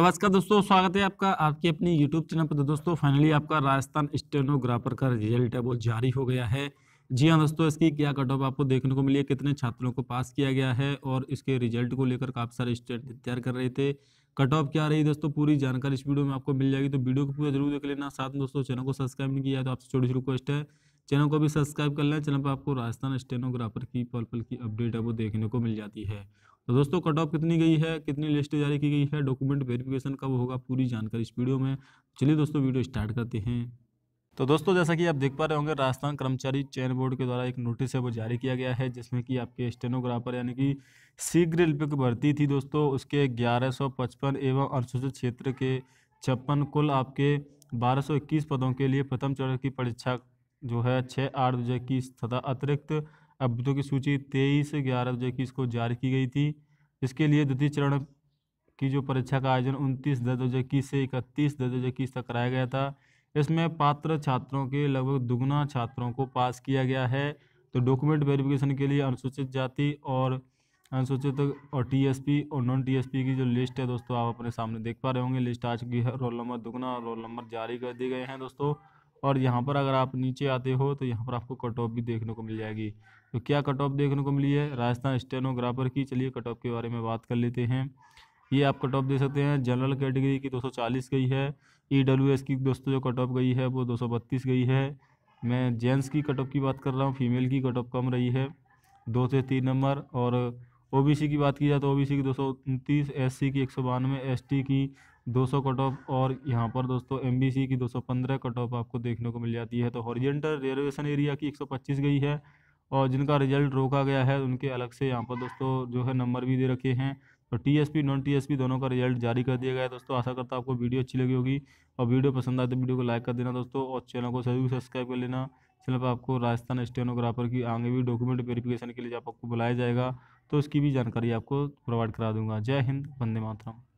नमस्कार दोस्तों स्वागत है आपका आपके अपनी यूट्यूब चैनल पर तो दोस्तों फाइनली आपका राजस्थान स्टेनोग्राफर का रिजल्ट है वो जारी हो गया है जी हाँ दोस्तों इसकी क्या कट ऑफ आपको देखने को मिली है कितने छात्रों को पास किया गया है और इसके रिजल्ट को लेकर काफ़ी सारे स्टूडेंट तैयार कर रहे थे कट ऑफ क्या रही दोस्तों पूरी जानकारी इस वीडियो में आपको मिल जाएगी तो वीडियो को पूरा जरूर देख लेना साथ में दोस्तों चैनल को सब्सक्राइब नहीं किया तो आपसे छोटी सी रिक्वेस्ट है चैनल को भी सब्सक्राइब कर लें चैनल पर आपको राजस्थान स्टेनोग्राफर की पल पल की अपडेट है वो देखने को मिल जाती है तो दोस्तों कट ऑफ कितनी गई है कितनी लिस्ट जारी की गई है डॉक्यूमेंट वेरिफिकेशन कब होगा पूरी जानकारी इस वीडियो में चलिए दोस्तों वीडियो स्टार्ट करते हैं तो दोस्तों जैसा कि आप देख पा रहे होंगे राजस्थान कर्मचारी चयन बोर्ड के द्वारा एक नोटिस है वो जारी किया गया है जिसमें कि आपके स्टेनोग्राफर यानी कि शीघ्र लिपिक भर्ती थी दोस्तों उसके 1155 एवं अनुसूचित क्षेत्र के छप्पन कुल आपके 1221 पदों के लिए प्रथम चरण की परीक्षा जो है छः आठ दो तथा अतिरिक्त अभ्यर्थियों की सूची तेईस ग्यारह दो को जारी की गई थी इसके लिए द्वितीय चरण की जो परीक्षा का आयोजन उनतीस दस दो हज़ार इक्कीस से इकतीस दस दो हज़ार इक्कीस तक कराया गया था इसमें पात्र छात्रों के लगभग दुगुना छात्रों को पास किया गया है तो डॉक्यूमेंट वेरिफिकेशन के लिए अनुसूचित जाति और अनुसूचित और पी और नॉन पी की जो लिस्ट है दोस्तों आप अपने सामने देख पा रहे होंगे लिस्ट आ चुकी है रोल नंबर दुगना और रोल नंबर जारी कर दिए गए हैं दोस्तों और यहाँ पर अगर आप नीचे आते हो तो यहाँ पर आपको कट ऑफ भी देखने को मिल जाएगी तो क्या कट ऑफ देखने को मिली है राजस्थान स्टेनोग्राफर की चलिए कट ऑफ के बारे में बात कर लेते हैं ये आप कट ऑफ देख सकते हैं जनरल कैटेगरी की 240 गई है ई e की दोस्तों जो कट ऑफ गई है वो 232 गई है मैं जेंट्स की कट ऑफ की बात कर रहा हूँ फीमेल की कट ऑफ कम रही है दो से तीन नंबर और ओबीसी की बात की जाए तो ओबीसी की दो सौ उनतीस एस की एक सौ बानवे एस की 200 कट ऑफ और यहाँ पर दोस्तों एम की 215 कट ऑफ आपको देखने को मिल जाती है तो हॉरिजेंटल रेलवेशन एरिया की 125 गई है और जिनका रिजल्ट रोका गया है उनके अलग से यहाँ पर दोस्तों जो है नंबर भी दे रखे हैं तो टीएसपी नॉन टीएसपी दोनों का रिजल्ट जारी कर दिया गया है दोस्तों आशा करता हूँ आपको वीडियो अच्छी लगी होगी और वीडियो पसंद आए तो वीडियो को लाइक कर देना दोस्तों और चैनल को जरूर सब्सक्राइब कर लेना चैनल पर आपको राजस्थान स्टेनोग्राफर की आगे भी डॉक्यूमेंट वेरिफिकेशन के लिए जब आपको बुलाया जाएगा तो उसकी भी जानकारी आपको प्रोवाइड करा दूंगा जय हिंद वंदे मातरम